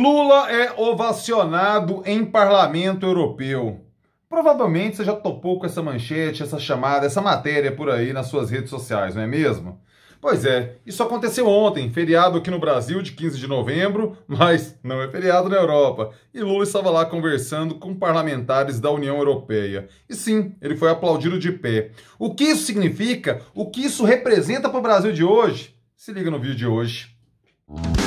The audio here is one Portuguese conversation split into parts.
Lula é ovacionado em parlamento europeu. Provavelmente você já topou com essa manchete, essa chamada, essa matéria por aí nas suas redes sociais, não é mesmo? Pois é, isso aconteceu ontem, feriado aqui no Brasil de 15 de novembro, mas não é feriado na Europa. E Lula estava lá conversando com parlamentares da União Europeia. E sim, ele foi aplaudido de pé. O que isso significa? O que isso representa para o Brasil de hoje? Se liga no vídeo de hoje. Música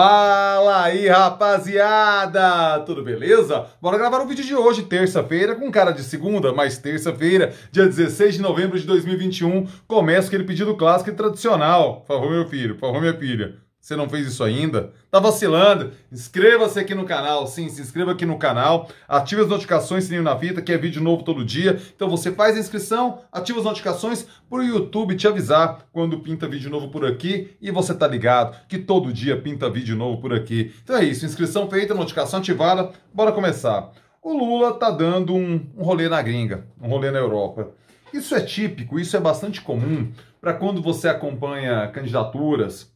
Fala aí, rapaziada! Tudo beleza? Bora gravar o vídeo de hoje, terça-feira, com cara de segunda, mas terça-feira, dia 16 de novembro de 2021, começa aquele pedido clássico e tradicional. Por favor, meu filho, por favor, minha filha você não fez isso ainda, tá vacilando, inscreva-se aqui no canal, sim, se inscreva aqui no canal, ative as notificações, sininho na fita, que é vídeo novo todo dia, então você faz a inscrição, ativa as notificações para o YouTube te avisar quando pinta vídeo novo por aqui e você tá ligado que todo dia pinta vídeo novo por aqui. Então é isso, inscrição feita, notificação ativada, bora começar. O Lula tá dando um, um rolê na gringa, um rolê na Europa. Isso é típico, isso é bastante comum para quando você acompanha candidaturas,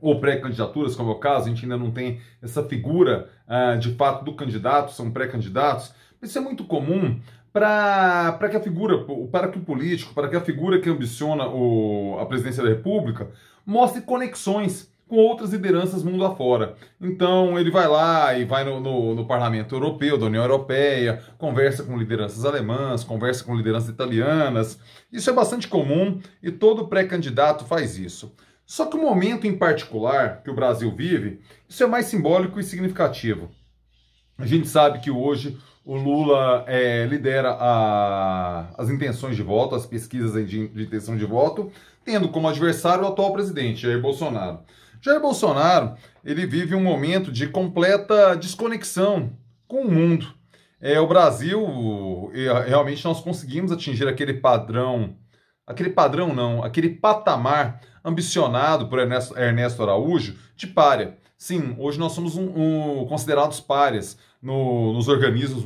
ou pré-candidaturas, como é o caso, a gente ainda não tem essa figura uh, de fato do candidato, são pré-candidatos. Isso é muito comum para que a figura, para que o político, para que a figura que ambiciona o, a presidência da República mostre conexões com outras lideranças mundo afora. Então ele vai lá e vai no, no, no, Parlamento Europeu, da União Europeia, conversa com lideranças alemãs, conversa com lideranças italianas. Isso é bastante comum e todo pré-candidato faz isso. Só que o momento em particular que o Brasil vive, isso é mais simbólico e significativo. A gente sabe que hoje o Lula é, lidera a, as intenções de voto, as pesquisas de, de intenção de voto, tendo como adversário o atual presidente, Jair Bolsonaro. Jair Bolsonaro, ele vive um momento de completa desconexão com o mundo. É, o Brasil, realmente nós conseguimos atingir aquele padrão aquele padrão não, aquele patamar ambicionado por Ernesto, Ernesto Araújo de párea. Sim, hoje nós somos um, um, considerados párias no, nos organismos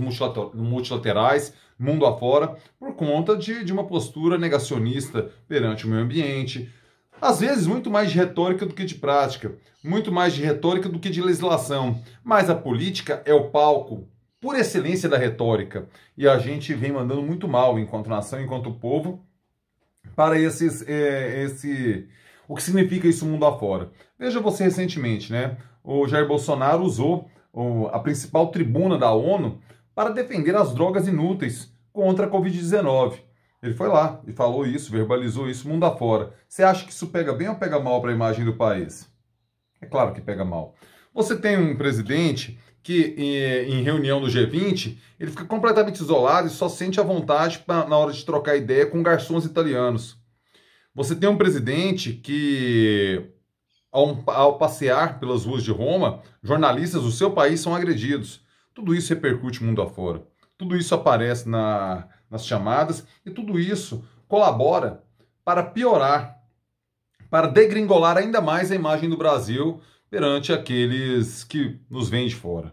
multilaterais, mundo afora, por conta de, de uma postura negacionista perante o meio ambiente. Às vezes, muito mais de retórica do que de prática, muito mais de retórica do que de legislação. Mas a política é o palco por excelência da retórica. E a gente vem mandando muito mal enquanto nação, enquanto povo, para esses, é, esse, o que significa isso mundo afora. Veja você recentemente, né? O Jair Bolsonaro usou o, a principal tribuna da ONU para defender as drogas inúteis contra a Covid-19. Ele foi lá e falou isso, verbalizou isso mundo afora. Você acha que isso pega bem ou pega mal para a imagem do país? É claro que pega mal. Você tem um presidente que em reunião do G20 ele fica completamente isolado e só sente a vontade pra, na hora de trocar ideia com garçons italianos. Você tem um presidente que, ao, ao, passear pelas ruas de Roma, jornalistas do seu país são agredidos. Tudo isso repercute mundo afora. Tudo isso aparece na, nas chamadas e tudo isso colabora para piorar, para degringolar ainda mais a imagem do Brasil perante aqueles que nos vêm de fora.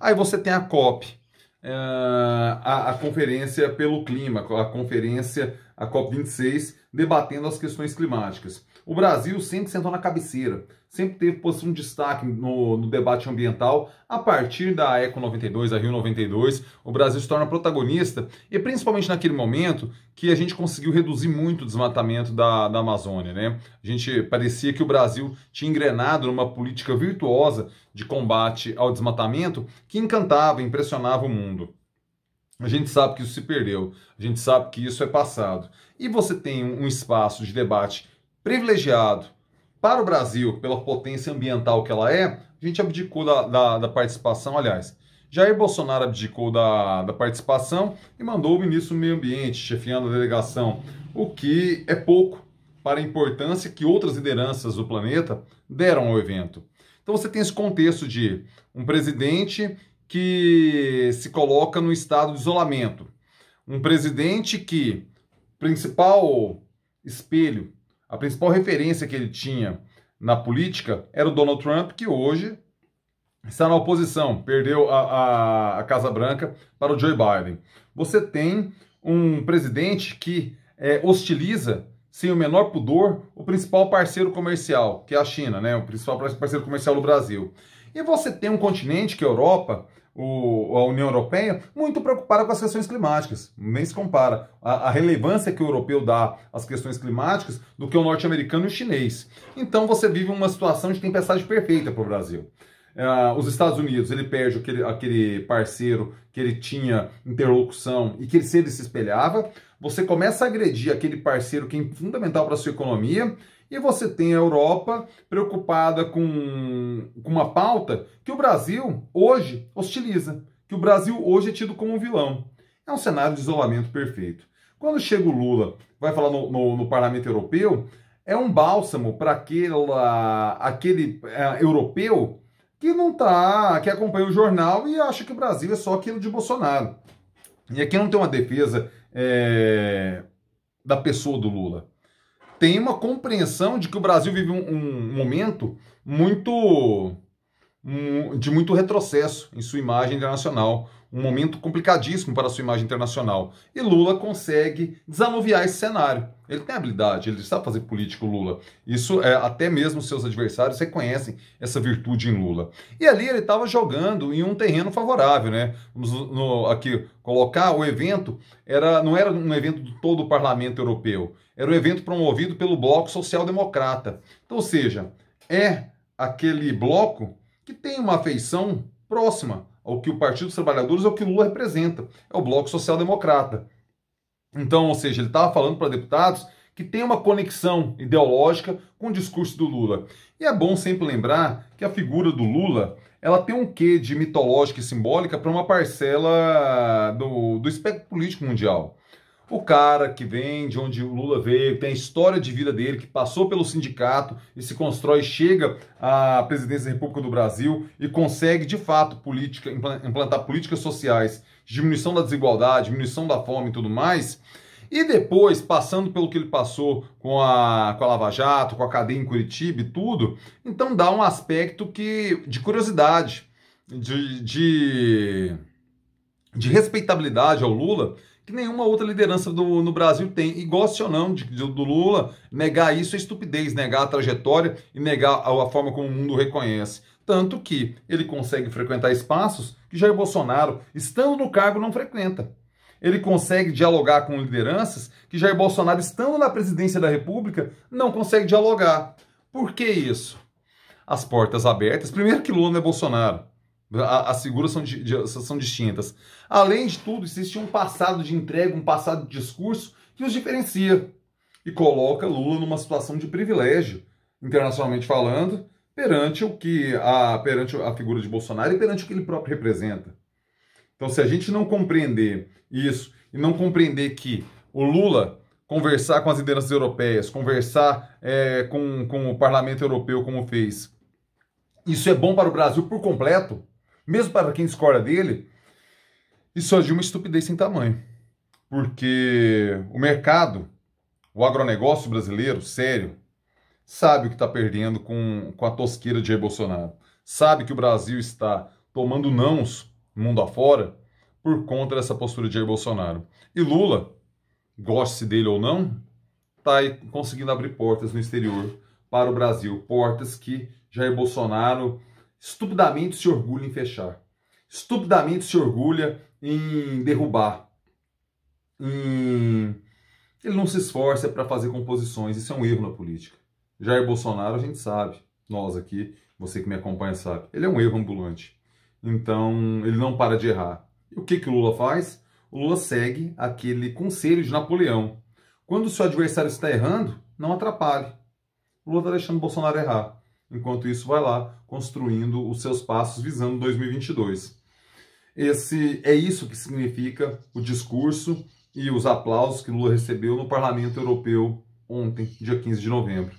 Aí você tem a COP, eh, a, a, conferência pelo clima, a conferência, a COP26, debatendo as questões climáticas. O Brasil sempre sentou na cabeceira, sempre teve posto um destaque no, no, debate ambiental. A partir da Eco 92, a Rio 92, o Brasil se torna protagonista e principalmente naquele momento que a gente conseguiu reduzir muito o desmatamento da, da Amazônia. Né? A gente parecia que o Brasil tinha engrenado numa política virtuosa de combate ao desmatamento que encantava, impressionava o mundo. A gente sabe que isso se perdeu, a gente sabe que isso é passado. E você tem um espaço de debate privilegiado para o Brasil, pela potência ambiental que ela é, a gente abdicou da, da, da participação, aliás. Jair Bolsonaro abdicou da, da participação e mandou o ministro do Meio Ambiente chefiando a delegação, o que é pouco para a importância que outras lideranças do planeta deram ao evento. Então você tem esse contexto de um presidente que se coloca no estado de isolamento. Um presidente que principal espelho, a principal referência que ele tinha na política era o Donald Trump, que hoje está na oposição, perdeu a, a, a Casa Branca para o Joe Biden. Você tem um presidente que é, hostiliza sem o menor pudor, o principal parceiro comercial, que é a China, né? o principal parceiro comercial do Brasil. E você tem um continente, que é a Europa, o, a União Europeia muito preocupada com as questões climáticas. Nem se compara a, a relevância que o europeu dá às questões climáticas do que o norte-americano e o chinês. Então você vive uma situação de tempestade perfeita para o Brasil. Uh, os Estados Unidos, ele perde aquele, aquele parceiro que ele tinha interlocução e que ele, sempre se espelhava você começa a agredir aquele parceiro que é fundamental para a sua economia, e você tem a Europa preocupada com, com uma pauta que o Brasil hoje hostiliza, que o Brasil hoje é tido como um vilão. É um cenário de isolamento perfeito. Quando chega o Lula, vai falar no, no, no parlamento europeu, é um bálsamo para aquela, aquele é, europeu que não tá, que acompanha o jornal e acha que o Brasil é só aquilo de Bolsonaro. E aqui não tem uma defesa é, da pessoa do Lula. Tem uma compreensão de que o Brasil vive um, um momento muito um, de muito retrocesso em sua imagem internacional um momento complicadíssimo para a sua imagem internacional. E Lula consegue desanuviar esse cenário. Ele tem habilidade, ele sabe fazer político Lula. Isso é, até mesmo seus adversários reconhecem essa virtude em Lula. E ali ele estava jogando em um terreno favorável, né? Vamos no, aqui colocar o evento era não era um evento do todo o parlamento europeu, era um evento promovido pelo bloco social-democrata. Então, ou seja, é aquele bloco que tem uma afeição próxima ao que o Partido dos Trabalhadores, é o que o Lula representa, é o Bloco Social Democrata. Então, ou seja, ele estava falando para deputados que tem uma conexão ideológica com o discurso do Lula. E é bom sempre lembrar que a figura do Lula ela tem um quê de mitológica e simbólica para uma parcela do, do espectro político mundial. O cara que vem de onde o Lula veio, tem a história de vida dele, que passou pelo sindicato e se constrói, chega à presidência da República do Brasil e consegue, de fato, política, implantar políticas sociais, diminuição da desigualdade, diminuição da fome e tudo mais. E depois, passando pelo que ele passou com a, com a Lava Jato, com a cadeia em Curitiba e tudo, então dá um aspecto que de curiosidade, de, de, de respeitabilidade ao Lula, que nenhuma outra liderança do, no Brasil tem. E goste ou não de, do, do Lula, negar isso é estupidez, negar a trajetória e negar a, a forma como o mundo reconhece. Tanto que ele consegue frequentar espaços que Jair Bolsonaro, estando no cargo, não frequenta ele consegue dialogar com lideranças que Jair Bolsonaro, estando na presidência da República, não consegue dialogar. Por que isso? As portas abertas. Primeiro que Lula não é Bolsonaro. As figuras são, de, de, são distintas. Além de tudo, existe um passado de entrega, um passado de discurso que os diferencia e coloca Lula numa situação de privilégio, internacionalmente falando, perante o que a, perante a figura de Bolsonaro e perante o que ele próprio representa. Então, se a gente não compreender isso e não compreender que o Lula conversar com as lideranças europeias, conversar é, com, com o parlamento europeu como fez, isso é bom para o Brasil por completo, mesmo para quem discorda dele, isso é de uma estupidez sem tamanho. Porque o mercado, o agronegócio brasileiro, sério, sabe o que está perdendo com, com a tosqueira de Jair Bolsonaro. Sabe que o Brasil está tomando nãos mundo afora por conta dessa postura de Jair Bolsonaro. E Lula, goste dele ou não, está conseguindo abrir portas no exterior para o Brasil. Portas que Jair Bolsonaro estupidamente se orgulha em fechar, estupidamente se orgulha em derrubar. Em... Ele não se esforça para fazer composições, isso é um erro na política. Jair Bolsonaro, a gente sabe, nós aqui, você que me acompanha sabe, ele é um erro ambulante. Então, ele não para de errar. E o que, que o Lula faz? O Lula segue aquele conselho de Napoleão. Quando o seu adversário está errando, não atrapalhe. O Lula está deixando o Bolsonaro errar. Enquanto isso, vai lá construindo os seus passos visando 2022. Esse é isso que significa o discurso e os aplausos que Lula recebeu no Parlamento Europeu ontem, dia 15 de novembro.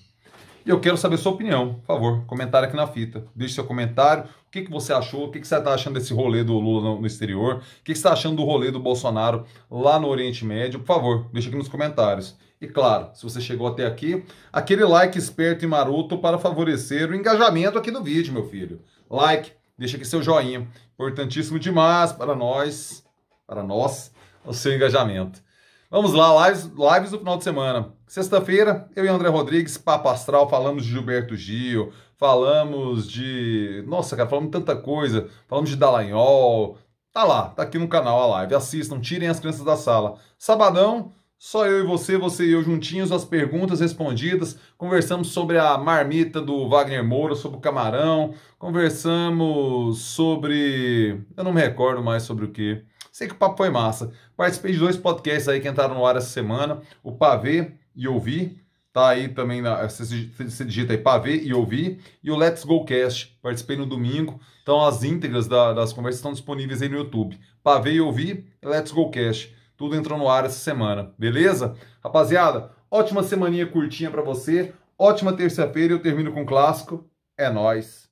E eu quero saber sua opinião, por favor, comentário aqui na fita. Deixe seu comentário, o que, que você achou, o que, que você está achando desse rolê do Lula no, exterior, o que, que você está achando do rolê do Bolsonaro lá no Oriente Médio, por favor, deixa aqui nos comentários. E claro, se você chegou até aqui, aquele like esperto e maroto para favorecer o engajamento aqui do vídeo, meu filho. Like, deixa aqui seu joinha. Importantíssimo demais para nós, para nós, o seu engajamento. Vamos lá, lives, lives do final de semana. Sexta-feira, eu e André Rodrigues, Papo Astral, falamos de Gilberto Gil, falamos de. Nossa, cara, falamos de tanta coisa. Falamos de Dallagnol. Tá lá, tá aqui no canal a live. Assistam, tirem as crianças da sala. Sabadão, só eu e você, você e eu juntinhos, as perguntas respondidas. Conversamos sobre a marmita do Wagner Moura, sobre o camarão. Conversamos sobre. Eu não me recordo mais sobre o que. Sei que o papo foi massa. Participei de dois podcasts aí que entraram no ar essa semana: o Pavê e Ouvir. Tá aí também, na... você digita aí Pavê e Ouvir. E o Let's Go Cast. Participei no domingo. Então as íntegras da, das conversas estão disponíveis aí no YouTube. Pavê e Ouvir, Let's Go Cast. Tudo entrou no ar essa semana, beleza? Rapaziada, ótima semaninha curtinha para você, ótima terça-feira eu termino com um clássico. É nós.